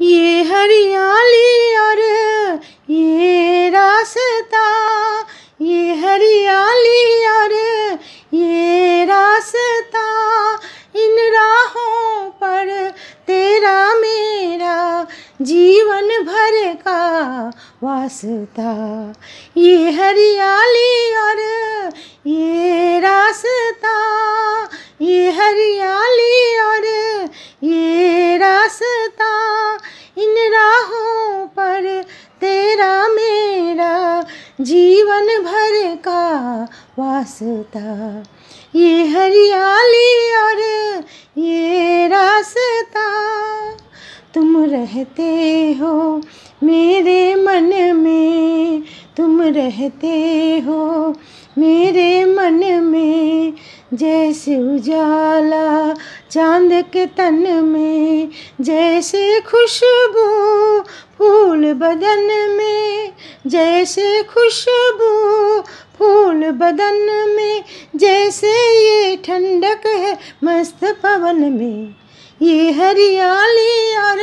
ये हरियाली और ये रास्ता ये हरियाली और ये रास्ता इन राहों पर तेरा मेरा जीवन भर का वास्ता ये हरियाली और ये रास्ता ये हरियाली और जीवन भर का वास्ता ये हरियाली और ये रास्ता तुम रहते हो मेरे मन में तुम रहते हो मेरे मन में जैसे उजाला चांद के तन में जैसे खुशबू फूल बदन में जैसे खुशबू फूल बदन में जैसे ये ठंडक है मस्त पवन में ये हरियाली और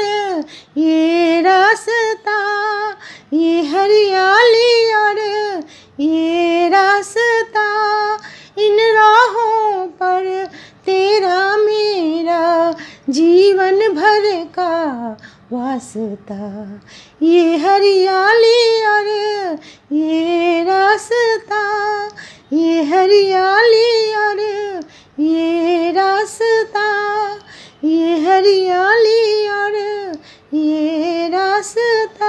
ये रास्ता ये हरियाली और ये रास्ता इन राहों पर तेरा मेरा जीवन भर का वास्ता ये हरियाली ये रास्ता ये हरियाली और ये रास्ता ये हरियाली और ये रास्ता